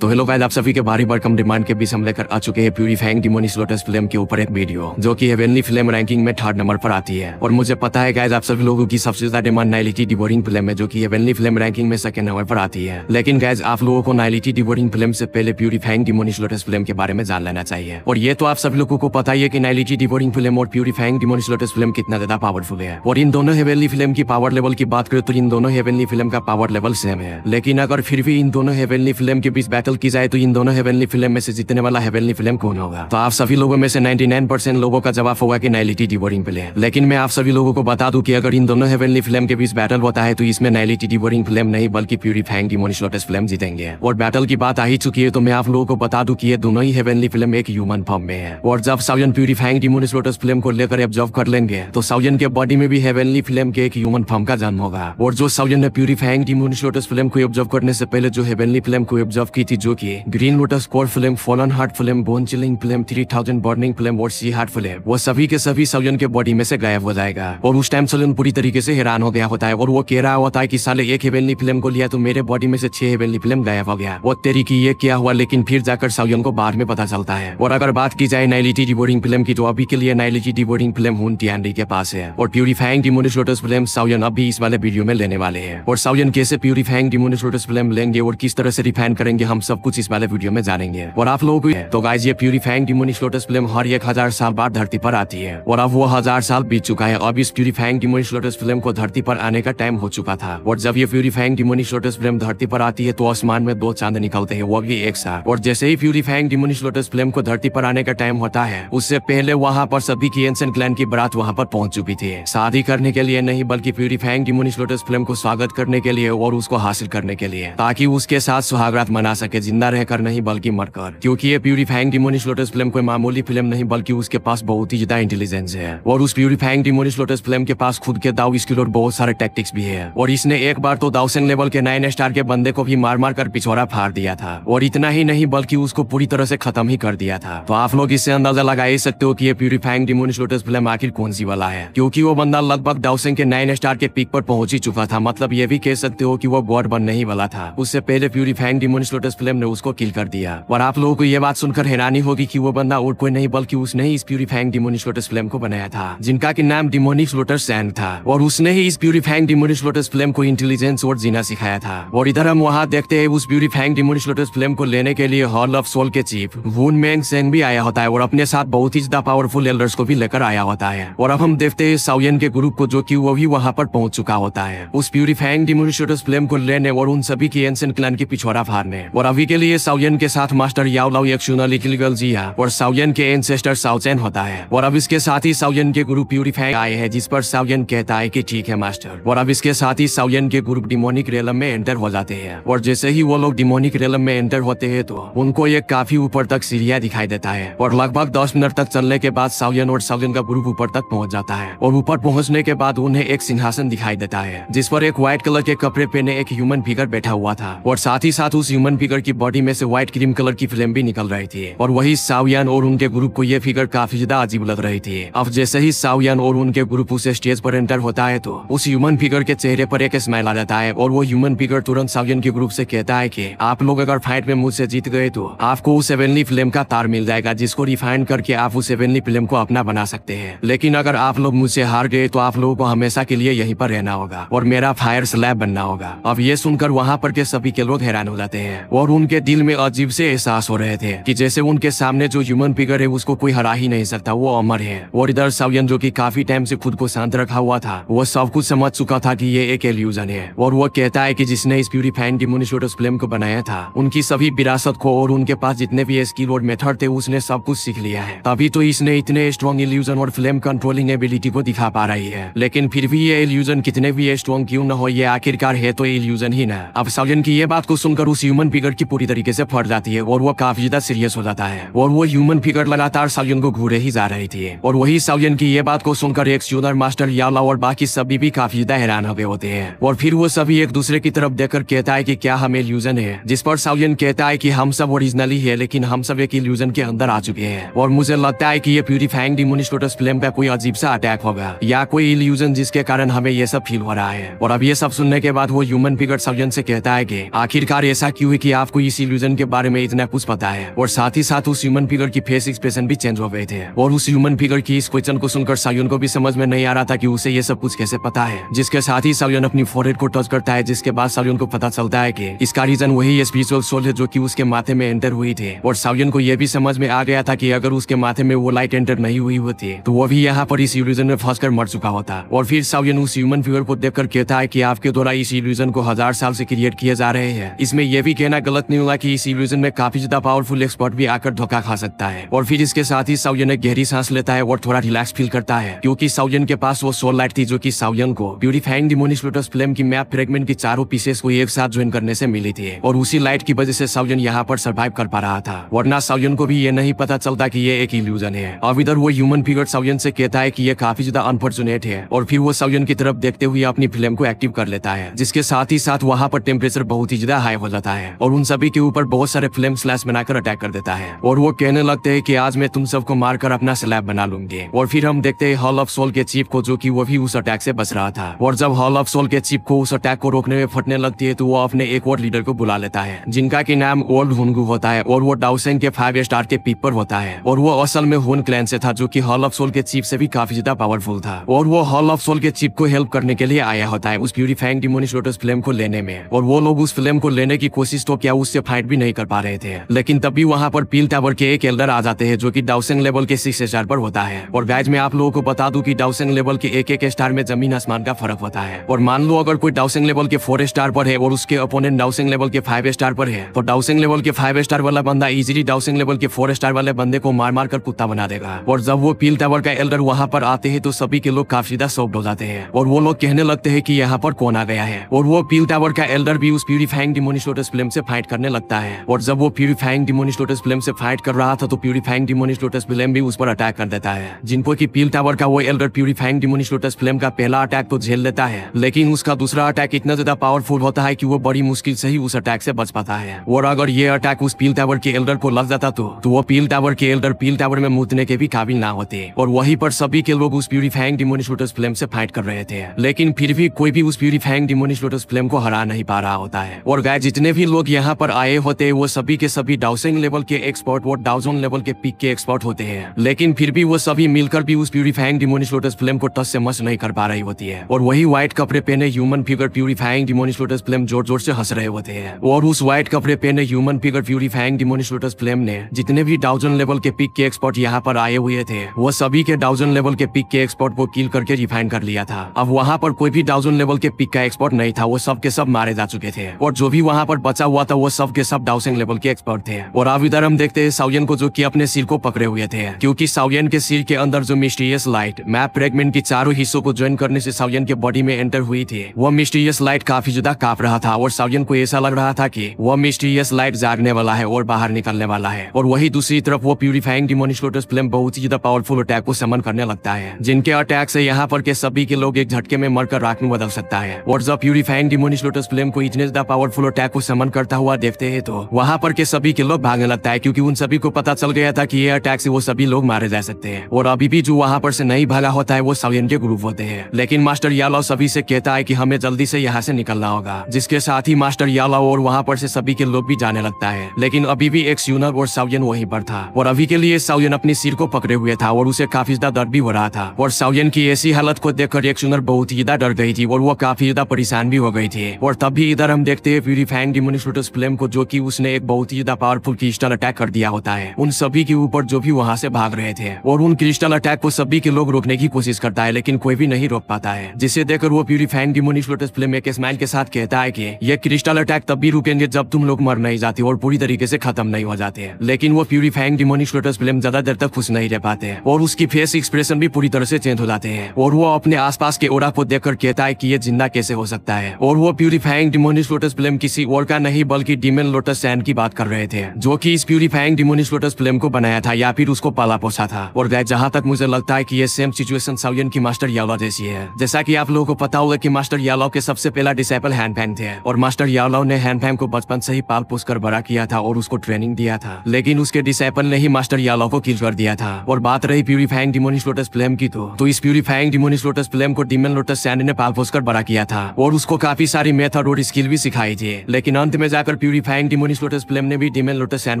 तो hello well आप सभी के भारी भरकम डिमांड के बीच हम लेकर आ चुके हैं purifying demonic lotus flame के ऊपर एक वीडियो जो कि हेवेनली फिल्म रैंकिंग में थर्ड नंबर पर आती है और मुझे पता है गायज आप सभी लोगों की सबसे ज्यादा डिमांड नाइलिटी डिबोरिंग फिल्म है जो कि हेवेनली फिल्म रैंकिंग में सेकंड नंबर पर आती है लेकिन गाइज आप लोगों को नाइलिटी डिबोरिंग फिल्म से पहले purifying demonic lotus flame के बारे में जान लेना चाहिए और ये तो आप सभी लोगों को पता ही है की नाइलिटी डिबोरिंग फिल्म और purifying demonic lotus flame कितना ज्यादा पावरफुल है और इन दोनों हेवेनली फिल्म की पावर लेवल की बात करें तो इन दोनों हेवेनली फिल्म का पावर लेवल सेम है लेकिन अगर फिर भी इन दोनों हेवेनली फिल्म के बीच टैकल की जाए तो इन दोनों हेवनली फिल्म में से जीतने वाला हेवनली फिल्म कौन होगा तो आप सभी लोगों में से 99% लोगों का जवाब होगा कि नाइलिटी डिबोरिंग फिल्म लेकिन मैं आप सभी लोगों को बता दूं कि अगर इन दोनों हेवनली फिल्म के बीच बैटल होता है तो इसमें नाइलिटी डिबोरिंग फिल्म नहीं बल्कि प्यूरीफाइंग डिमोनिश लोटस फिल्म जीतेंगे और बैटल की बात आ ही चुकी है तो मैं आप लोगों को बता दू की ये दोनों ही हेवनली फिल्म एक ह्यूमन फॉर्म में है और जब साउजन purifying fang demonic lotus flame को लेकर एब्जॉर्व कर लेंगे तो साउजन के बॉडी में भी हेवनली फिल्म के एक ह्यूमन फॉर्म का जन्म होगा और जो साउजन ने purifying fang demonic lotus flame को ऑब्जर्व करने से पहले जो हेवनली फिल्म को ऑब्जर्व की थी जो कि green lotus score flame fallen heart flame bone chilling flame three thousand burning flame और सी हार्ट फिल्म वो सभी के सभी सलून के बॉडी में से गायब हो जाएगा और उस टाइम सलून पूरी तरीके से हैरान हो गया होता है और वो कह रहा होता है की साले एक हेवेलनी फिल्म को लिया तो मेरे बॉडी में से छह हेवेलनी फिल्म गायब हो गया वो तेरी की ये क्या हुआ लेकिन फिर जाकर सलून को बाद में पता चलता है और अगर बात की जाए नाइलिटी डिबोर्डिंग फिल्म की तो अभी के लिए नाइलिटी डिबोर्डिंग फिल्म हूं टी के पास है और purifying demonic lotus flame Xiao Yan अभी इस वाले वीडियो में लेने वाले हैं और साउयन कैसे प्यूरिफाइंग डिमोनिश लोटस फिल्म लेंगे और किस तरह से रिफाइन करेंगे हम हम सब कुछ इस वाले वीडियो में जानेंगे और आप लोग भी तो गाइज ये प्यूरिफाइंग डिमोनिश लोटस फिल्म हर एक हजार साल बाद धरती पर आती है और अब वो हजार साल बीत चुका है अब इस प्यूरिफाइंग डिमोनिश लोटस फिल्म को धरती पर आने का टाइम हो चुका था और जब ये प्यूरिफाइंग डिमोनिश लोटस फिल्म धरती पर आती है तो आसमान में दो चांद निकलते हैं वो भी एक साथ और जैसे ही प्यूरिफाइंग डिमोनिश लोटस फिल्म को धरती पर आने का टाइम होता है उससे पहले वहाँ पर सभी की एंसेंट क्लैन की बारात वहाँ पर पहुंच चुकी थी शादी करने के लिए नहीं बल्कि प्यूरिफाइंग डिमोनिश लोटस फिल्म को स्वागत करने के लिए और उसको हासिल करने के लिए ताकि उसके साथ सुहागरात मना सके के जिंदा रहकर नहीं बल्कि मरकर क्योंकि ये प्यूरिफाइंग डिमोनिश लोटस फिल्म कोई मामूली फिल्म नहीं बल्कि उसके पास बहुत ही ज्यादा इंटेलिजेंस है और उस प्यूरिफाइंग डिमोनिश लोटस फिल्म के पास खुद के दाऊ स्किल और बहुत सारे टेक्टिक्स भी है और इसने एक बार तो दाउसेन लेवल के नाइन स्टार के बंदे को भी मार मार कर पिछोरा फाड़ दिया था और इतना ही नहीं बल्कि उसको पूरी तरह से खत्म ही कर दिया था तो आप लोग इससे अंदाजा लगा ही सकते हो की ये प्यूरिफाइंग डिमोनिश लोटस फिल्म आखिर कौन सी वाला है क्यूँकी वो बंदा लगभग दाउसेन के नाइन स्टार के पिक पर पहुंच ही चुका था मतलब ये भी कह सकते हो की वो गॉड बनने ही वाला था उससे पहले प्यूरिफाइंग डिमोनिश लोटस इस फिल्म ने उसको किल कर दिया और आप लोगों को ये बात सुनकर हैरानी होगी कि वो बंदा और कोई नहीं बल्कि उसने ही इस प्यूरिफाइंग डिमोनिश लोटस फिल्म को बनाया था जिनका की नाम डिमोनिक लोटस सैंड था और उसने ही इस प्यूरिफाइंग डिमोनिश लोटस फिल्म को इंटेलिजेंस और जीना सिखाया था और इधर हम वहाँ देखते है उस ब्यूटीफाइंग डिमोनिश लोटस फिल्म को लेने के लिए हॉल ऑफ सोल के चीफ वून मैंग सेंग भी आया होता है और अपने साथ बहुत ही ज्यादा पावरफुल एल्डर्स को भी लेकर आया होता है और अब हम देखते हैं साउयन के ग्रुप को जो की वो भी वहाँ पर पहुंच चुका होता है उस प्यूरिफाइंग डिमोनिश लोटस फिल्म को लेने और उन सभी की एंसेंट क्लान की पिछोरा फारने और अभी के लिए साउयन के साथ मास्टर यावलाव यक्षुना लिखिलगल जिया हाँ। और साउयन के एंसेस्टर साउचैन होता है और अब इसके साथ ही साउयन के गुरु प्यूरिफाई आए हैं जिस पर साउयन कहता है कि ठीक है मास्टर और अब इसके साथ ही साउयन के ग्रुप डिमोनिक रेलम में एंटर हो जाते हैं और जैसे ही वो लोग डिमोनिक रेलम में एंटर होते हैं तो उनको एक काफी ऊपर तक सीढ़िया दिखाई देता है और लगभग दस मिनट तक चलने के बाद साउयन और साउयन का ग्रुप ऊपर तक पहुँच जाता है और ऊपर पहुँचने के बाद उन्हें एक सिंहासन दिखाई देता है जिस पर एक व्हाइट कलर के कपड़े पहने एक ह्यूमन फिगर बैठा हुआ था और साथ ही साथ उस ह्यूमन फिगर फिगर की बॉडी में से व्हाइट क्रीम कलर की फ्लेम भी निकल रही थी और वही सावयान और उनके ग्रुप को ये फिगर काफी ज्यादा अजीब लग रही थी अब जैसे ही सावयान और उनके ग्रुप उसे स्टेज पर एंटर होता है तो उस ह्यूमन फिगर के चेहरे पर एक स्माइल आ जाता है और वो ह्यूमन फिगर तुरंत सावयान के ग्रुप से कहता है की आप लोग अगर फाइट में मुझसे जीत गए तो आपको उस एवेनली फ्लेम का तार मिल जाएगा जिसको रिफाइन करके आप उस एवेनली फिल्म को अपना बना सकते हैं लेकिन अगर आप लोग मुझसे हार गए तो आप लोगों को हमेशा के लिए यहीं पर रहना होगा और मेरा फायर स्लैब बनना होगा अब ये सुनकर वहाँ पर के सभी के लोग हैरान हो जाते हैं वो और उनके दिल में अजीब से एहसास हो रहे थे कि जैसे उनके सामने जो ह्यूमन फिगर है उसको कोई हरा ही नहीं सकता वो अमर है और इधर सवयन जो की काफी टाइम से खुद को शांत रखा हुआ था वो सब कुछ समझ चुका था की ये एक एल्यूजन है और वो कहता है की जिसने इस प्यूरिफाइन डिमोनिशोटस फिल्म को बनाया था उनकी सभी विरासत को और उनके पास जितने भी स्किल और मेथड थे उसने सब कुछ सीख लिया है तभी तो इसने इतने स्ट्रॉन्ग इल्यूजन और फ्लेम कंट्रोलिंग एबिलिटी को दिखा पा रही है लेकिन फिर भी ये इल्यूजन कितने भी स्ट्रॉन्ग क्यों न हो ये आखिरकार है तो इल्यूजन ही ना अब सवयन की ये बात को सुनकर उस ह्यूमन फिगर लड़की पूरी तरीके से फट जाती है और वो काफी ज्यादा सीरियस हो जाता है और वो ह्यूमन फिगर लगातार सालियन को घूरे ही जा रही थी और वही सालियन की ये बात को सुनकर एक जूनर मास्टर याला और बाकी सभी भी काफी ज्यादा हैरान हुए होते हैं और फिर वो सभी एक दूसरे की तरफ देखकर कहता है की क्या हम इल्यूजन है जिस पर सालियन कहता है की हम सब ओरिजिनली है लेकिन हम सब एक इल्यूजन के अंदर आ चुके हैं और मुझे लगता है की ये प्यूरिफाइंग डिमोनिस्टोटस फिल्म पे कोई अजीब सा अटैक होगा या कोई इल्यूजन जिसके कारण हमें ये सब फील हो रहा है और अब ये सब सुनने के बाद वो ह्यूमन फिगर सालियन से कहता है की आखिरकार ऐसा क्यूँ की आपको इस इल्यूजन के बारे में इतना कुछ पता है और साथ ही साथ उस ह्यूमन फिगर की फेस एक्सप्रेशन भी चेंज हो गए थे और उस ह्यूमन फिगर की इस क्वेश्चन को सुनकर सायुन को भी समझ में नहीं आ रहा था की उसे ये सब कुछ कैसे पता है जिसके साथ ही सायुन अपनी फोरहेड को टच करता है जिसके बाद सायुन को पता चलता है की इसका रीजन वही स्पिरिचुअल सोल है जो की उसके माथे में एंटर हुई थी और सायुन को यह भी समझ में आ गया था की अगर उसके माथे में वो लाइट एंटर नहीं हुई होती तो वो भी यहाँ पर इस इल्यूजन में फंस मर चुका होता और फिर सायुन उस ह्यूमन फिगर को देखकर कहता है की आपके द्वारा इस इल्यूजन को हजार साल से क्रिएट किए जा रहे हैं इसमें यह भी कहना गलत नहीं हुआ कि इसी इल्यूजन में काफी ज्यादा पावरफुल एक्सपर्ट भी आकर धोखा खा सकता है और फिर इसके साथ ही साउयन एक गहरी सांस लेता है और थोड़ा रिलैक्स फील करता है क्यूँकी साउयन के पास वो सोल लाइट थी जो की साउयन को ब्यूटीफाइंग डिमोनिश फिल्म की मैप फ्रेगमेंट की चारों पीसेस को एक साथ ज्वाइन करने से मिली थी और उसी लाइट की वजह से साउयन यहाँ पर सर्वाइव कर पा रहा था वरना साउयन को भी ये नहीं पता चलता की ये एक इल्यूजन है अब इधर वो ह्यूमन फिगर साउयन से कहता है की ये काफी ज्यादा अनफॉर्चुनेट है और फिर वो साउयन की तरफ देखते हुए अपनी फिल्म को एक्टिव कर लेता है जिसके साथ ही साथ वहाँ पर टेम्परेचर बहुत ही ज्यादा हाई हो जाता है और उन सभी के ऊपर बहुत सारे फ्लेम स्लैश बनाकर अटैक कर देता है और वो कहने लगते है की आज मैं तुम सबको मारकर अपना स्लैब बना लूंगी और फिर हम देखते है हॉल ऑफ सोल के चीप को जो की वो भी उस अटैक से बस रहा था और जब हॉल ऑफ सोल के चीप को उस अटैक को रोकने में फटने लगती है तो वो अपने एक और लीडर को बुला लेता है जिनका की नाम ओल्ड हुनगू होता है और वो डाउसेन के फाइव स्टार के पीपर होता है और वो असल में हुन क्लैन से था जो कि हॉल ऑफ सोल के चीप से भी काफी ज्यादा पावरफुल था और वो हॉल ऑफ सोल के चीप को हेल्प करने के लिए आया होता है उस प्यूरिफाइंग डिमोनिस्टोटस फ्लेम को लेने में और वो लोग उस फिल्म को लेने की कोशिश तो क्या क्या उससे फाइट भी नहीं कर पा रहे थे लेकिन तब भी वहाँ पर पील टावर के एक एल्डर आ जाते हैं जो की डाउसेंग लेवल के सिक्स स्टार पर होता है और बैज में आप लोगों को बता दू की डाउसेंग लेवल के एक एक स्टार में जमीन आसमान का फर्क होता है और मान लो अगर कोई डाउसेंग लेवल के फोर स्टार पर है और उसके अपोनेंट डाउसिंग लेवल के फाइव स्टार पर है तो डाउसिंग लेवल के फाइव स्टार वाला बंदा इजिली डाउसिंग लेवल के फोर स्टार वाले बंदे को मार मार कर कुत्ता बना देगा और जब वो पील टावर का एल्डर वहाँ पर आते है तो सभी के लोग काफी सॉफ्ट हो जाते हैं और वो लोग कहने लगते है की यहाँ पर कौन आ गया है और वो पील टावर का एल्डर भी उस प्यूरिफाइंग डिमोनिशोटस फिल्म से फाइट करने लगता है और जब वो प्यूरिफाइंग डिमोनिश लोटस फ्लेम से फाइट कर रहा था तो प्यूरिफाइंग डिमोनिश लोटस फिल्म भी उस पर अटैक कर देता है जिनको की पील टावर का वो elder purifying demonic lotus flame का पहला अटैक तो झेल लेता है लेकिन उसका दूसरा अटैक इतना ज्यादा पावरफुल होता है की वो बड़ी मुश्किल से ही उस अटैक से बच पाता है और अगर ये अटैक उस पील टावर के एल्डर को लग जाता तो, तो वो पील टावर के एल्डर पील टावर में मुदने के भी काबिल ना होते और वही पर सभी के लोग उस प्यूरिफाइंग डिमोनिश लोटस फ्लेम से फाइट कर रहे थे लेकिन फिर भी कोई भी उस प्यूरिफाइंग डिमोनिश लोटस फ्लेम को हरा नहीं पा रहा होता है और गाय जितने भी लोग यहाँ पर आए होते वो सभी के सभी डाउसिंग लेवल के एक्सपर्ट वो डाउजोन लेवल के पिक के एक्सपर्ट होते हैं लेकिन फिर भी वो सभी मिलकर भी उस प्यूरिफाइंग डिमोनिश लोटस फ्लेम को टस से मस नहीं कर पा रही होती है और वही व्हाइट कपड़े पहने human figure purifying demonic lotus flame जोर जोर से हंस रहे होते हैं और उस व्हाइट कपड़े पहने human figure purifying demonic lotus flame ने जितने भी डाउजन लेवल के पिक के एक्सपर्ट यहाँ पर आए हुए थे वो सभी के डाउजन लेवल के पिक के एक्सपर्ट को किल करके रिफाइन कर लिया था अब वहाँ पर कोई भी डाउजन लेवल के पिक का एक्सपर्ट नहीं था वो सब के सब मारे जा चुके थे और जो भी वहाँ पर बचा हुआ था वो सब के सब डाउसिंग लेवल के एक्सपर्ट थे और अब इधर हम देखते हैं साउयन को जो कि अपने सिर को पकड़े हुए थे क्योंकि साउयन के सिर के अंदर जो मिस्टीरियस लाइट मैप प्रेगमेंट के चारों हिस्सों को ज्वाइन करने से साउयन के बॉडी में एंटर हुई थी वो मिस्टीरियस लाइट काफी जुदा काप रहा था और साउयन को ऐसा लग रहा था की वो मिस्टीरियस लाइट जागने वाला है और बाहर निकलने वाला है और वही दूसरी तरफ वो प्यूरिफाइंग डिमोनिश लोटस फ्लेम बहुत ही ज्यादा पावरफुल अटैक को समन करने लगता है जिनके अटैक से यहाँ पर के सभी के लोग एक झटके में मरकर राख में बदल सकता है और जब प्यूरिफाइंग डिमोनिश लोटस फ्लेम को इतने ज्यादा पावरफुल अटैक को समन करता हुआ देखते हैं तो वहाँ पर के सभी के लोग भागने लगता है क्योंकि उन सभी को पता चल गया था कि ये अटैक से वो सभी लोग मारे जा सकते हैं और अभी भी जो वहाँ पर से नहीं भागा होता है वो सवियन के ग्रुप होते हैं लेकिन मास्टर यालाव सभी से कहता है की हमें जल्दी से यहाँ से निकलना होगा जिसके साथ ही मास्टर यालाव और वहाँ पर से सभी के लोग भी जाने लगता है लेकिन अभी भी एक सूनर और सवियन वही पर था और अभी के लिए सवियन अपने सिर को पकड़े हुए था और उसे काफी ज्यादा डर भी हो रहा था और सवियन की ऐसी हालत को देखकर एक सुनर बहुत ही ज्यादा डर गई थी और वो काफी ज्यादा परेशान भी हो गई थी और तब भी इधर हम देखते हैं प्यूरीफाइंग डिमोनिस्टोटस फ्लेम को जो कि उसने एक बहुत ही ज्यादा पावरफुल क्रिस्टल अटैक कर दिया होता है उन सभी के ऊपर जो भी वहाँ से भाग रहे थे और उन क्रिस्टल अटैक को सभी के लोग रोकने की कोशिश करता है लेकिन कोई भी नहीं रोक पाता है जिसे देखकर वो प्यूरिफाइन डिमोनिश लोटस फ्लेम एक स्माइल के साथ कहता है की ये क्रिस्टल अटैक तब भी रुकेंगे जब तुम लोग मर नहीं जाते और पूरी तरीके से खत्म नहीं हो जाते लेकिन वो प्यूरिफाइंग डिमोनिश लोटस फ्लेम ज्यादा देर तक खुश नहीं रह पाते और उसकी फेस एक्सप्रेशन भी पूरी तरह से चेंज हो जाते हैं और वो अपने आस के ओरा को देख कहता है की ये जिंदा कैसे हो सकता है और वो प्यूरिफाइंग डिमोनिश लोटस फ्लेम किसी और का नहीं बल्कि साल की डिमन लोटस सैंड की बात कर रहे थे जो कि इस प्यूरिफाइंग डिमोनिस लोटस फिल्म को बनाया था या फिर उसको पाला पोसा था और जहाँ तक मुझे लगता है कि ये सेम सिचुएशन साउयन की मास्टर यालो जैसी है जैसा कि आप लोगों को पता होगा कि मास्टर यालो के सबसे पहला डिसाइपल हैंडफैंग थे और मास्टर यालो ने हैंडफैंग को बचपन से ही पाल पोस कर बड़ा किया था और उसको ट्रेनिंग दिया था लेकिन उसके डिसाइपल ने ही मास्टर यालो को किल कर दिया था और बात रही प्यूरिफाइंग डिमोनिस लोटस फिल्म की तो, तो इस प्यूरिफाइंग डिमोनिस लोटस फिल्म को डिमन लोटस सैंड ने पाल पोस कर बड़ा किया था और उसको काफी सारी मेथड और स्किल भी सिखाई थी लेकिन अंत में जाकर जाकर प्यूरिफाइंग डिमोनिस लोटस फ्लेम ने भी डिमेन लोटस सैन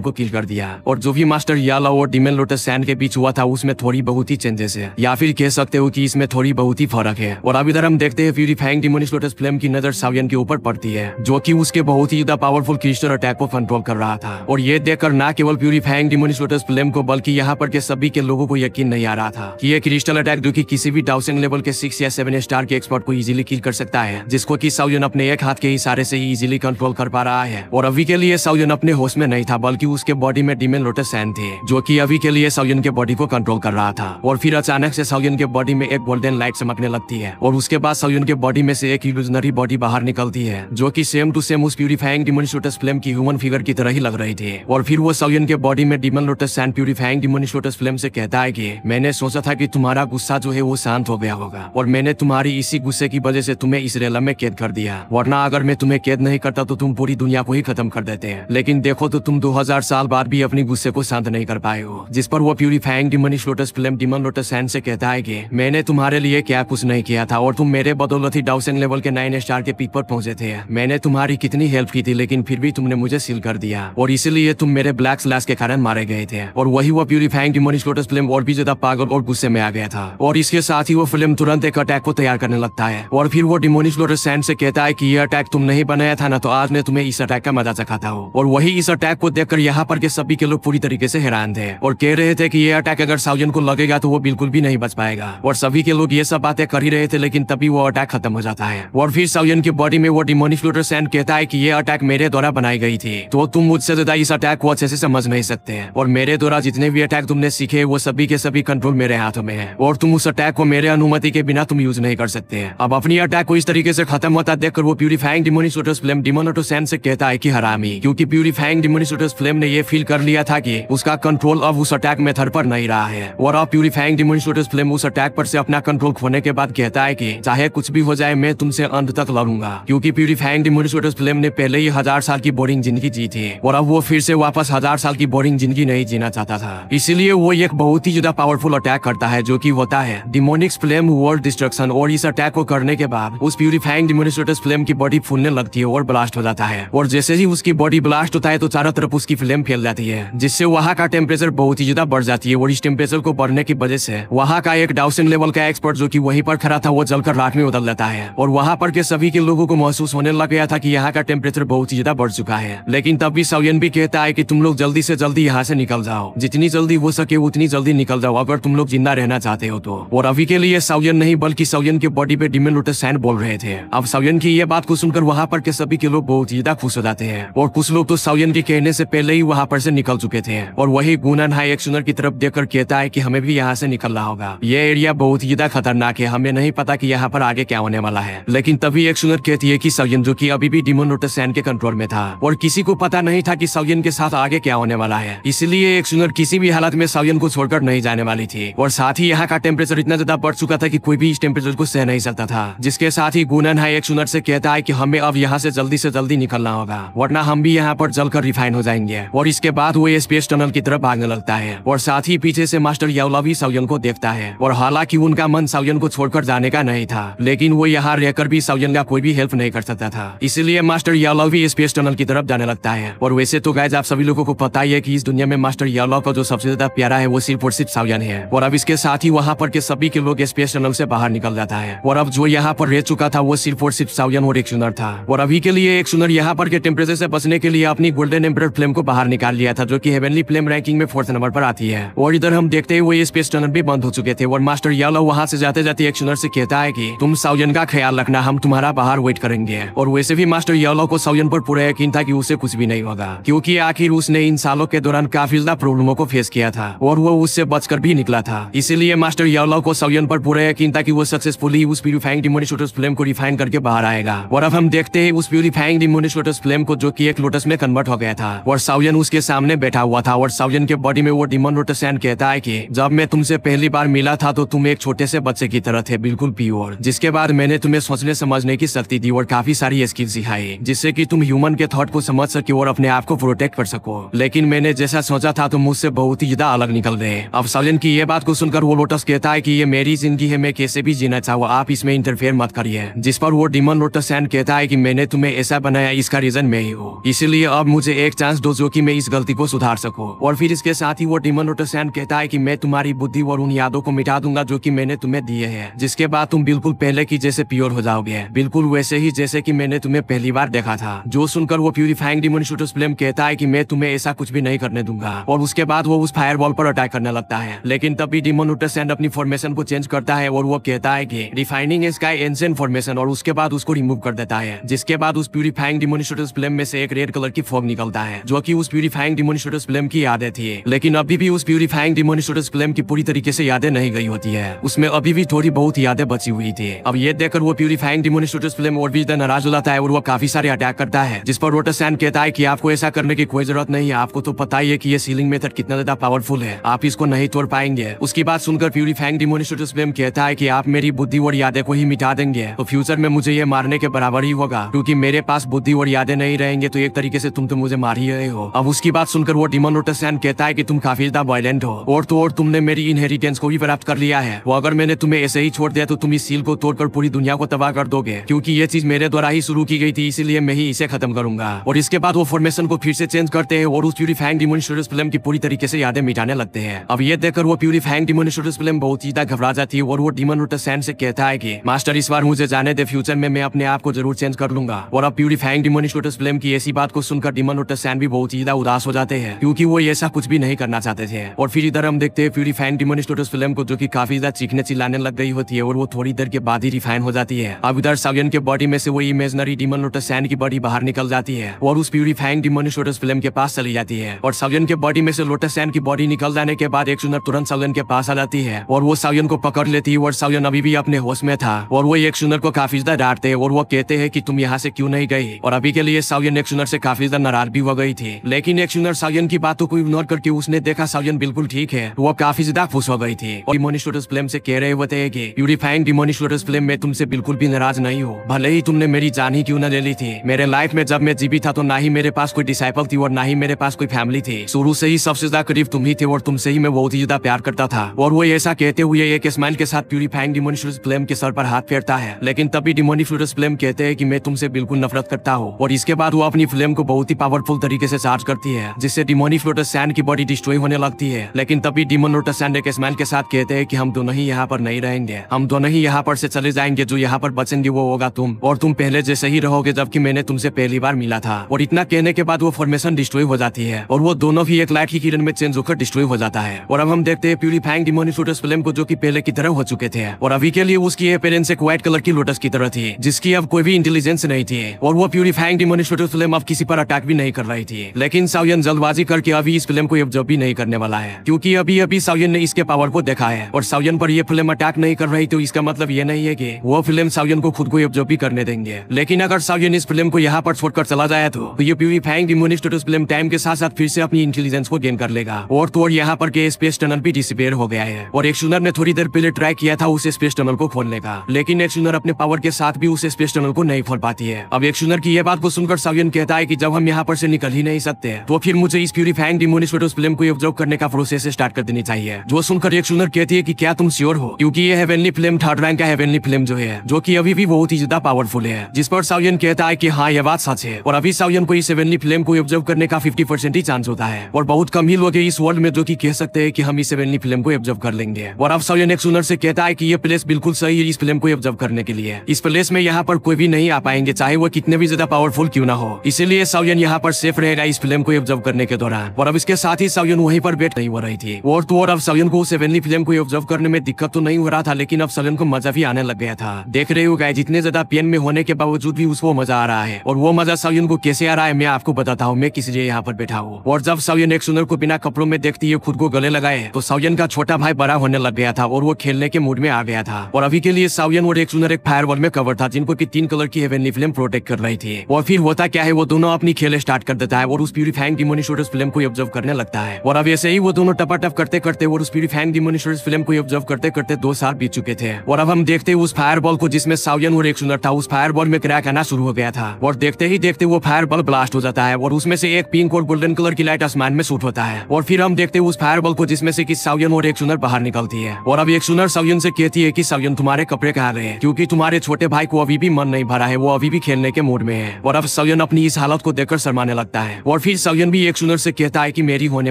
को किल कर दिया और जो भी मास्टर याला और डिमेन लोटस सैन के बीच हुआ था उसमें थोड़ी बहुत ही चेंजेस है या फिर कह सकते हो कि इसमें थोड़ी बहुत ही फर्क है और अभी इधर हम देखते हैं प्यूरिफाइंग डिमोनिस लोटस फ्लेम की नजर सावियन के ऊपर पड़ती है जो की उसके बहुत ही ज्यादा पावरफुल क्रिस्टर अटैक को कंट्रोल कर रहा था और ये देखकर न केवल प्यूरिफाइंग डिमोनिस लोटस फ्लेम को बल्कि यहाँ पर के सभी के लोगों को यकीन नहीं आ रहा था कि ये क्रिस्टल अटैक जो कि किसी भी डाउसिंग लेवल के सिक्स या सेवन स्टार के एक्सपर्ट को इजीली किल कर सकता है जिसको कि साउजन अपने एक हाथ के इशारे से ही इजीली कंट्रोल कर पा रहा है है और अभी के लिए साउयन अपने होश में नहीं था बल्कि उसके बॉडी में डिमेन लोटस सैन थे जो की अभी के लिए सौयन के बॉडी को कंट्रोल कर रहा था और फिर अचानक से साउयन के बॉडी में एक गोल्डन लाइट चमकने लगती है और उसके बाद साउयन के बॉडी में से एक यूजनरी बॉडी बाहर निकलती है जो की सेम टू सेम उस प्यूरिफाइंग डिमन शोटस फ्लेम की ह्यूमन फिगर की तरह ही लग रही थी और फिर वो साउयन के बॉडी में demon lotus saint purifying demon lotus flame से कहता है की मैंने सोचा था की तुम्हारा गुस्सा जो है वो शांत हो गया होगा और मैंने तुम्हारी इसी गुस्से की वजह से तुम्हें इस रेलम में कैद कर दिया वरना अगर मैं तुम्हें कैद नहीं करता तो तुम पूरी दुनिया आप वही खत्म कर देते हैं लेकिन देखो तो तुम 2000 साल बाद भी अपने गुस्से को शांत नहीं कर पाए हो जिस पर वो purifying demonic lotus flame demon lotus hand से कहता है कि मैंने तुम्हारे लिए क्या कुछ नहीं किया था और तुम मेरे बदौलत ही डाउसन लेवल के नाइन स्टार के पीक पर पहुंचे थे मैंने तुम्हारी कितनी हेल्प की थी लेकिन फिर भी तुमने मुझे सील कर दिया और इसीलिए तुम मेरे ब्लैक स्लैश के कारण मारे गए थे और वही वो प्यूरिफाइंग डिमनिश लोटस फिल्म और भी ज्यादा पागल और गुस्से में आ गया था और इसके साथ ही वो फिल्म तुरंत एक अटैक को तैयार करने लगता है और फिर वो डिमोनिश लोटस सैंड से कहता है की ये अटैक तुम नहीं बनाया था ना तो आज ने तुम्हें इस अटैक का मजा चखाता था और वही इस अटैक को देखकर यहाँ पर के सभी के लोग पूरी तरीके से हैरान थे और कह रहे थे कि ये अटैक अगर साउजन को लगेगा तो वो बिल्कुल भी नहीं बच पाएगा और सभी के लोग ये सब बातें कर ही रहे थे लेकिन तभी वो अटैक खत्म हो जाता है और फिर साउजन की बॉडी में वो डिमोनी फ्लूटर सैंड कहता है की ये अटैक मेरे द्वारा बनाई गई थी तो तुम मुझसे ज्यादा इस अटैक को अच्छे से समझ नहीं सकते और मेरे द्वारा जितने भी अटैक तुमने सीखे वो सभी के सभी कंट्रोल मेरे हाथों में है और तुम उस अटैक को मेरे अनुमति के बिना तुम यूज नहीं कर सकते अब अपनी अटैक को इस तरीके से खत्म होता देखकर वो purifying demonic flame demon lotus saint से कहता कहता है कि हरामी क्योंकि प्यूरिफाइंग डिमोनिसोटस फ्लेम ने यह फील कर लिया था कि उसका कंट्रोल अब उस अटैक मेथड पर नहीं रहा है और अब प्यूरिफाइंग डिमोनिसोटस फ्लेम उस अटैक पर से अपना कंट्रोल खोने के बाद कहता है की चाहे कुछ भी हो जाए मैं तुमसे अंत तक लड़ूंगा क्यूँकी प्यूरिफाइंग डिमोनिसोटस फ्लेम ने पहले ही हजार साल की बोरिंग जिंदगी जी थी और अब वो फिर से वापस हजार साल की बोरिंग जिंदगी नहीं जीना चाहता था इसीलिए वो एक बहुत ही ज्यादा पावरफुल अटैक करता है जो की होता है डिमोनिक्स फ्लेम वर्ल्ड डिस्ट्रक्शन और इस अटैक को करने के बाद उस प्यूरिफाइंग डिमोनिस्ट्रेटस फ्लेम की बॉडी फूलने लगती है और ब्लास्ट हो जाता है और जैसे ही उसकी बॉडी ब्लास्ट होता है तो चारों तरफ उसकी फ्लेम फैल जाती है जिससे वहाँ का टेम्परेचर बहुत ही ज्यादा बढ़ जाती है और इस टेम्परेचर को बढ़ने की वजह से वहाँ का एक डाउसिन लेवल का एक्सपर्ट जो की वही पर खड़ा था वो जलकर रात में बदल जाता है और वहाँ पर के सभी के लोगों को महसूस होने लग गया था की यहाँ का टेम्परेचर बहुत ही ज्यादा बढ़ चुका है लेकिन तब भी सौयन भी कहता है की तुम लोग जल्दी से जल्दी यहाँ से निकल जाओ जितनी जल्दी हो सके उतनी जल्दी निकल जाओ अगर तुम लोग जिंदा रहना चाहते हो तो और अभी के लिए सवयन नहीं बल्कि सवियन के बॉडी पे डिमेन लोटस सैन बोल रहे थे अब सवयन की ये बात को सुनकर वहाँ पर के सभी के लोग बहुत ही ज्यादा खुश सजाते हैं और कुछ लोग तो साउयन के कहने से पहले ही वहाँ पर से निकल चुके थे और वही गुनान हाई एक्शनर की तरफ देखकर कहता है की हमें भी यहाँ से निकलना होगा ये एरिया बहुत ही खतरनाक है हमें नहीं पता की यहाँ पर आगे क्या होने वाला है लेकिन तभी सुनर कहती है की सवयन जो की अभी भी डिमन सैन के कंट्रोल में था और किसी को पता नहीं था की सवयन के साथ आगे क्या होने वाला है इसलिए सुनर किसी भी हालत में सवयन को छोड़कर नहीं जाने वाली थी और साथ ही यहाँ का टेम्परेचर इतना ज्यादा बढ़ चुका था की कोई भी इस टेम्परेचर को सह नहीं सकता था जिसके साथ ही गुनन हाई सुनर से कहता है की हमें अब यहाँ से जल्दी से जल्दी निकलना होगा होगा वरना हम भी यहाँ पर जलकर रिफाइन हो जाएंगे और इसके बाद वो स्पेस टनल की तरफ भागने लगता है और साथ ही पीछे से मास्टर यावलावी भी को देखता है और हालांकि उनका मन साउयन को छोड़कर जाने का नहीं था लेकिन वो यहाँ रहकर भी साउयन का कोई भी हेल्प नहीं कर सकता था इसीलिए मास्टर यावलावी स्पेस टनल की तरफ जाने लगता है और वैसे तो गायज आप सभी लोगों को पता ही है की इस दुनिया में मास्टर यावलाव का जो सबसे ज्यादा प्यारा है वो सिर्फ और सिर्फ साउयन है और अब इसके साथ ही वहाँ पर के सभी के लोग स्पेस टनल से बाहर निकल जाता है और अब जो यहाँ पर रह चुका था वो सिर्फ और सिर्फ सावयन और एक सुनर था और अभी के लिए एक सुनर यहाँ पर के टेम्परेचर से बचने के लिए अपनी गोल्डन एम्परर फ्लेम को बाहर निकाल लिया था जो कि हेवनली फ्लेम रैंकिंग में फोर्थ नंबर पर आती है और इधर हम देखते हुए ये स्पेस टनल भी बंद हो चुके थे और मास्टर यालो वहाँ से जाते जाते एक्शनर से कहता है की तुम साउजन का ख्याल रखना हम तुम्हारा बाहर वेट करेंगे और वैसे भी मास्टर यालो को साउजन पर पूरा यकीन था की उसे कुछ भी नहीं होगा क्यूँकी आखिर उसने इन सालों के दौरान काफी ज्यादा प्रॉब्लमों को फेस किया था और वो उससे बचकर भी निकला था इसीलिए मास्टर यालो को साउजन पर पूरा यकीन था की वो सक्सेसफुली उस प्यूरिफाइंग डिमोनिशोटर्स फ्लेम को रिफाइन करके बाहर आएगा और अब हम देखते हैं उस प्यूरिफाइंग डिमोनिशोटर्स फ्लेम को जो कि एक लोटस में कन्वर्ट हो गया था और साउयन उसके सामने बैठा हुआ था और साउयन के बॉडी में वो डिमन लोटस एंड कहता है की जब मैं तुमसे पहली बार मिला था तो तुम एक छोटे से बच्चे की तरह थे बिल्कुल प्योर जिसके बाद मैंने तुम्हें सोचने समझने की शक्ति दी और काफी सारी स्किल सिखाई जिससे की तुम ह्यूमन के थॉट को समझ सके और अपने आप को प्रोटेक्ट कर सको लेकिन मैंने जैसा सोचा था तुम मुझसे बहुत ही ज्यादा अलग निकल रहे अब साउयन की ये बात को सुनकर वो लोटस कहता है की ये मेरी जिंदगी है मैं कैसे भी जीना चाहूँ आप इसमें इंटरफेयर मत करिए जिस पर वो डिमन लोटस एंड कहता है की मैंने तुम्हें ऐसा बनाया इसका रीजन मैं ही हूँ इसीलिए अब मुझे एक चांस दो जो की मैं इस गलती को सुधार सकू और फिर इसके साथ ही वो डिमन ओटोसैन कहता है की मैं तुम्हारी बुद्धि और उन यादों को मिटा दूंगा जो की मैंने तुम्हें दिए है जिसके बाद तुम बिल्कुल पहले की जैसे प्योर हो जाओगे बिल्कुल वैसे ही जैसे की मैंने तुम्हें पहली बार देखा था जो सुनकर वो प्यूरिफाइंग डिमन शूटर्स फ्लेम कहता है की मैं तुम्हें ऐसा कुछ भी नहीं करने दूंगा और उसके बाद वो उस फायर बॉल पर अटैक करने लगता है लेकिन तभी डिमन ओटोसैन अपनी फॉर्मेशन को चेंज करता है और वो कहता है की रिफाइनिंग इसका एंसेंट फॉर्मेशन और उसके बाद उसको रिमूव कर देता है जिसके बाद उस प्यूरिफाइंग डिमोनिस्टर डिमोनिस्ट्रेटर्स फिल्म में से एक रेड कलर की फॉग निकलता है जो कि उस प्यूरिफाइंग डिमोनिस्ट्रेटर्स फिल्म की यादें थी लेकिन अभी भी उस प्यूरिफाइंग डिमोनिस्ट्रेटर्स फिल्म की पूरी तरीके से यादें नहीं गई होती है उसमें अभी भी थोड़ी बहुत यादें बची हुई थी अब ये देखकर वो प्यूरिफाइंग डिमोनिस्ट्रेटर्स फिल्म और भी नाराज हो जाता है और वो काफी सारे अटैक करता है जिस पर सैन कहता है की आपको ऐसा करने की कोई जरूरत नहीं है आपको तो पता ही है की ये सीलिंग मेथड कितना ज्यादा पावरफुल है आप इसको नहीं तोड़ पाएंगे उसकी बात सुनकर प्यूरिफाइंग डिमोनिस्ट्रेटर्स फिल्म कहता है की आप मेरी बुद्धि और यादें को ही मिटा देंगे तो फ्यूचर में मुझे ये मारने के बराबर ही होगा क्यूँकी मेरे पास बुद्धि और याद फायदे नहीं रहेंगे तो एक तरीके से तुम तो मुझे मार ही रहे हो अब उसकी बात सुनकर वो डिमन रोटेसन कहता है की तुम काफी ज्यादा वायलेंट हो और तो और तुमने मेरी इनहेरिटेंस को भी प्राप्त कर लिया है वो अगर मैंने तुम्हें ऐसे ही छोड़ दिया तो तुम इस सील को तोड़कर पूरी दुनिया को तबाह कर दोगे क्योंकि ये चीज मेरे द्वारा ही शुरू की गई थी इसीलिए मैं ही इसे खत्म करूंगा और इसके बाद वो फॉर्मेशन को फिर से चेंज करते हैं और उस प्यूरिफाइंग डिमोनिस्टोरस फिल्म की पूरी तरीके से यादें मिटाने लगते हैं अब ये देखकर वो प्यूरिफाइंग डिमोनिस्टोरस फिल्म बहुत ही घबरा जाती है और वो डिमन रोटेसन से कहता है की मास्टर इस बार मुझे जाने दे फ्यूचर में मैं अपने आप को जरूर चेंज कर लूंगा और अब प्यूरीफाइंग डिमोनिस्टोर शूटर्स ब्लेम की ऐसी बात को सुनकर डिमन और टसैन भी बहुत ही ज्यादा उदास हो जाते हैं क्योंकि वो ऐसा कुछ भी नहीं करना चाहते थे और फिर इधर हम देखते हैं फिर रिफाइन डिमन स्टोटस फिल्म को जो की काफी ज्यादा चीखने चिल्लाने लग गई होती है और वो थोड़ी देर के बाद ही रिफाइन हो जाती है अब इधर सवियन के बॉडी में से वो इमेजनरी डिमन और टसैन की बॉडी बाहर निकल जाती है और उस फैन डिमन स्टोटस फिल्म के पास चली जाती है और सवियन के बॉडी में से लोटस सैन की बॉडी निकल जाने के बाद एक सुनर तुरंत सवियन के पास आ जाती है और वो सवियन को पकड़ लेती है और सवियन अभी भी अपने होश में था और वो एक सुनर को काफी ज्यादा डांटते है और वो कहते हैं की तुम यहाँ से क्यों नहीं गई और अभी के लिए लिए सावियन एक्शनर से काफी ज्यादा नाराज भी हो गई थी लेकिन एक सुनर सावियन की बातों को इग्नोर करके उसने देखा सावियन बिल्कुल ठीक है वो काफी ज्यादा खुश हो गई थी और डिमोनिस्टोटस फ्लेम से कह रहे होते हैं कि यूरिफाइंग डिमोनिस्टोटस फ्लेम में तुमसे बिल्कुल भी नाराज नहीं हो भले ही तुमने मेरी जान ही क्यों न ले ली थी मेरे लाइफ में जब मैं जीवी था तो ना ही मेरे पास कोई डिसाइपल थी और ना ही मेरे पास कोई फैमिली थी शुरू से ही सबसे ज्यादा करीब तुम ही थे और तुमसे ही मैं बहुत ही ज्यादा प्यार करता था और वो ऐसा कहते हुए एक स्माइल के साथ प्यूरिफाइंग डिमोनिस्टोटस फ्लेम के सर पर हाथ फेरता है लेकिन तभी डिमोनिस्टोटस फ्लेम कहते हैं कि मैं तुमसे बिल्कुल नफरत करता हूँ और इसके बाद वो अपनी फ्लेम को बहुत ही पावरफुल तरीके से चार्ज करती है जिससे डिमोनिक लोटस सैंड की बॉडी डिस्ट्रॉय होने लगती है लेकिन तभी डिमोन लोटस सैंड एक स्मैन के साथ कहते हैं कि हम दोनों ही यहाँ पर नहीं रहेंगे हम दोनों ही यहाँ पर से चले जाएंगे जो यहाँ पर बचेंगे वो होगा तुम और तुम पहले जैसे ही रहोगे जबकि मैंने तुमसे पहली बार मिला था और इतना कहने के बाद वो फॉर्मेशन डिस्ट्रॉय हो जाती है और वो दोनों भी एक लाइट की किरण में चेंज होकर डिस्ट्रॉय हो जाता है और अब हम देखते हैं प्यूरीफाइंग डिमोनिक लोटस फ्लेम को जो की पहले की तरह हो चुके थे और अभी के लिए उसकी अपेरेंस एक व्हाइट कलर की लोटस की तरह थी जिसकी अब कोई भी इंटेलिजेंस नहीं थी और वो प्यूरीफाइंग मुनिश्वर फिल्म अब किसी पर अटैक भी नहीं कर रही थी लेकिन सावयन जल्दबाजी करके अभी इस फिल्म को ऑब्जर्व भी नहीं करने वाला है क्यूँकी अभी अभी सावयन ने इसके पावर को देखा है और सावयन पर यह फिल्म अटैक नहीं कर रही तो इसका मतलब ये नहीं है की वो फिल्म सावयन को खुद को ऑब्जर्व भी करने देंगे लेकिन अगर सावयन इस फिल्म को यहाँ पर छोड़कर चला जाए तो, तो ये पीवी फैंग भी मुनिश्वर फिल्म टाइम के साथ साथ फिर से अपनी इंटेलिजेंस को गेन कर लेगा और तो और यहाँ पर के स्पेस टनल भी डिसपेयर हो गया है और एक्शूनर ने थोड़ी देर पहले ट्राई किया था उसे स्पेस टनल को खोलने का लेकिन एक्शूनर अपने पावर के साथ भी उसे स्पेस टनल को नहीं खोल पाती है अब एक्शूनर की यह बात को सुनकर सावियन कहता है कि जब हम यहाँ पर से निकल ही नहीं सकते तो फिर मुझे इस प्यूरिफाइंग डिमोनिस्वेटोस फिल्म को ऑब्जर्व करने का प्रोसेस स्टार्ट कर देनी चाहिए जो सुनकर एक सुनर कहती है की क्या तुम श्योर हो क्यूँकी ये हेवनली फिल्म थर्ड रैंक का हेवनली फिल्म जो है जो की अभी भी बहुत ही ज्यादा पावरफुल है जिस पर सवियन कहता है की हाँ ये बात सच है और अभी सावियन को इस हेवनली फिल्म को ऑब्जर्व करने का फिफ्टी परसेंट ही चांस होता है और बहुत कम ही लोग इस वर्ल्ड में जो की कह सकते हैं की हम इस हेवनली फिल्म को ऑब्जर्व कर लेंगे और अब सावियन एक सुनर से कहता है की ये प्लेस बिल्कुल सही है इस फिल्म को ऑब्जर्व करने के लिए इस प्लेस में यहाँ पर कोई भी नहीं आ पाएंगे चाहे वो कितने भी ज्यादा पावरफुल क्यों ना हो इसीलिए सावयन यहाँ पर सेफ रहेगा इस फिल्म को ऑब्जर्व करने के दौरान और अब इसके साथ ही सावयन वहीं पर बैठ नहीं हो रही थी और तो और अब सावयन को सेवनली फिल्म को ऑब्जर्व करने में दिक्कत तो नहीं हो रहा था लेकिन अब सावयन को मजा भी आने लग गया था देख रहे हो गाय जितने ज्यादा पेन में होने के बावजूद भी उसको मजा आ रहा है और वो मजा सावयन को कैसे आ रहा है मैं आपको बताता हूँ मैं किसी लिए यहाँ पर बैठा हूँ और जब सावयन एक सुंदर को बिना कपड़ों में देखती है खुद को गले लगाए तो सावयन का छोटा भाई बड़ा होने लग गया था और वो खेलने के मूड में आ गया था और अभी के लिए सावयन और एक सुंदर एक फायर में कवर था जिनको की तीन कलर की फिल्म प्रोटेक्ट कर रही थी और फिर होता क्या है वो दोनों अपनी खेल स्टार्ट कर देता है और उस प्यूरिफाइंग डिमोनिशोटर्स फिल्म को ऑब्जर्व करने लगता है और अब ऐसे ही वो दोनों टपाटप करते करते और उस प्यूरिफाइंग डिमोनिशोटर्स फिल्म को ऑब्जर्व करते करते दो साल बीत चुके थे और अब हम देखते उस फायर बॉल को जिसमें साउयन और एक सुंदर था उस फायर बॉल में क्रैक आना शुरू हो गया था और देखते ही देखते वो फायर बॉल ब्लास्ट हो जाता है और उसमें से एक पिंक और गोल्डन कलर की लाइट आसमान में सूट होता है और फिर हम देखते उस फायर बॉल को जिसमें से कि साउयन और एक सुनर बाहर निकलती है और अब एक सुनर साउयन से कहती है की सावयन तुम्हारे कपड़े कहा रहे हैं क्यूँकी तुम्हारे छोटे भाई को अभी भी मन नहीं भरा है वो अभी भी खेलने के मूड में है और तरफ सौयन अपनी इस हालत को देखकर शर्माने लगता है और फिर सौयन भी एक सुनर से कहता है कि मेरी होने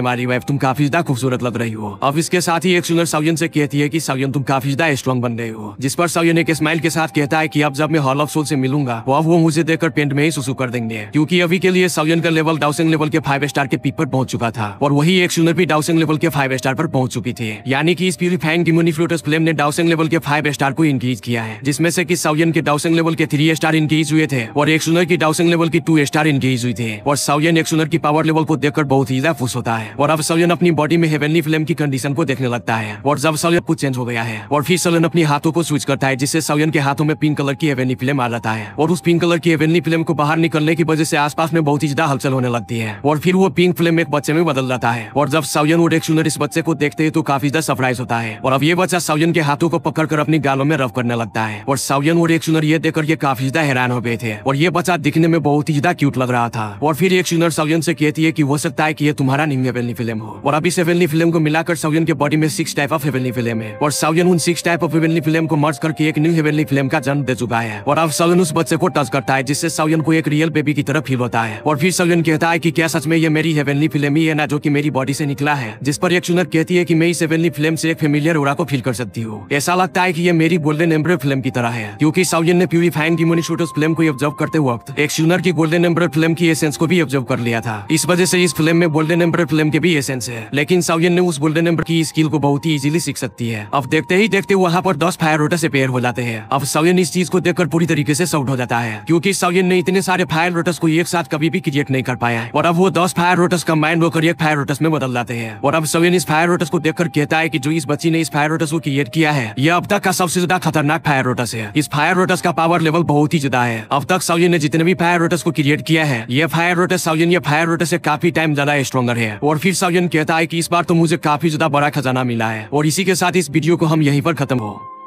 वाली वाइफ तुम काफी ज्यादा खूबसूरत लग रही हो अब इसके साथ ही एक सुनर सौयन से कहती है कि सौयन तुम काफी ज्यादा स्ट्रॉन्ग बन रहे हो जिस पर सौयन एक स्माइल के साथ कहता है की अब जब मैं हॉल ऑफ सोल से मिलूंगा वो तो अब वो मुझे देखकर पेंट में ही सुसू कर देंगे क्यूँकी अभी के लिए सौयन का लेवल डाउसिंग लेवल के फाइव स्टार के पीक पर पहुंच चुका था और वही एक सुनर भी डाउसिंग लेवल के फाइव स्टार पर पहुंच चुकी थी यानी कि इस प्यूरिफाइंग डिमोनी फ्लोटस फ्लेम ने डाउसिंग लेवल के फाइव स्टार को इंक्रीज किया है जिसमें से कि सौयन के डाउसिंग लेवल के थ्री स्टार इंक्रीज हुए थे और एक सुनर की डाउसिंग प्रोसेसिंग लेवल की टू स्टार इंगेज हुई थे और सावियन सुनर की पावर लेवल को देखकर बहुत ही खुश होता है और अब सवियन अपनी बॉडी में हेवनली फ्लेम की कंडीशन को देखने लगता है और जब सवियन कुछ चेंज हो गया है और फिर सावियन अपने हाथों को स्विच करता है जिससे सवियन के हाथों में पिंक कलर की हेवनली फ्लेम आ जाता है और उस पिंक कलर की हेवनली फ्लेम को बाहर निकलने की वजह से आसपास में बहुत ही ज्यादा हलचल होने लगती है और फिर वो पिंक फ्लेम एक बच्चे में बदल जाता है और जब सवियन और एक सुनर इस बच्चे को देखते है तो काफी ज्यादा सरप्राइज होता है और अब ये बच्चा सवियन के हाथों को पकड़ कर अपनी गालों में रफ करने लगता है और सवियन और एक सुनर ये देखकर ये काफी ज्यादा हैरान हो गए थे और ये बच्चा दिखने में बहुत ही ज्यादा क्यूट लग रहा था और फिर एक सिंगर सौजन से कहती है कि हो सकता है कि ये तुम्हारा न्यू हेवेलनी फिल्म हो और अभी सेवेलनी फिल्म को मिलाकर सौजन के बॉडी में सिक्स टाइप ऑफ हेवेलनी फिल्म है और सौजन उन सिक्स टाइप ऑफ हेवेलनी फिल्म को मर्ज करके एक न्यू हेवेलनी फिल्म का जन्म दे चुका है और अब सौजन उस बच्चे को टच करता है जिससे सौजन को एक रियल बेबी की तरफ फील होता है और फिर सौजन कहता है की क्या सच में ये मेरी हेवेलनी फिल्म ही है ना जो की मेरी बॉडी से निकला है जिस पर एक सुनर कहती है की मैं इस हेवेलनी फिल्म से एक फेमिलियर उड़ा को फील कर सकती हूँ ऐसा लगता है की ये मेरी गोल्डन एम्ब्रे फिल्म की तरह है क्यूँकी सौजन ने प्यूरिफाइन डिमोनिशोटोस फिल्म को ऑब्जर्व करते वक्त एक शूनर की गोल्डन एम्पर फिल्म की एसेंस को भी ऑब्जर्व कर लिया था इस वजह से इस फिल्म में गोल्डन एम्पर फिल्म के भी एसेंस है लेकिन सावियन ने उस गोल्डन एम्पर की स्किल को बहुत ही इजीली सीख सकती है अब देखते ही देखते वहाँ पर दस फायर रोटर से पेयर हो जाते हैं अब सावियन इस चीज को देखकर पूरी तरीके से सौट हो जाता है क्यूँकी सावियन ने इतने सारे फायर रोटर्स को एक साथ कभी भी क्रिएट नहीं कर पाया और अब वो दस फायर रोटर्स का माइंड होकर एक फायर रोटर्स में बदल जाते हैं और अब सावियन इस फायर रोटर्स को देखकर कहता है की जो इस बच्ची ने इस फायर रोटर्स को क्रिएट किया है यह अब तक का सबसे ज्यादा खतरनाक फायर रोटर्स है इस फायर रोटर्स का पावर लेवल बहुत ही ज्यादा है अब तक सावियन ने जितने भी फायर फायर रोटस को क्रिएट किया है ये फायर रोटस साउजन ये फायर रोटस से काफी टाइम ज्यादा स्ट्रॉगर है और फिर साउजन कहता है की इस बार तो मुझे काफी ज्यादा बड़ा खजाना मिला है और इसी के साथ इस वीडियो को हम यहीं पर खत्म हो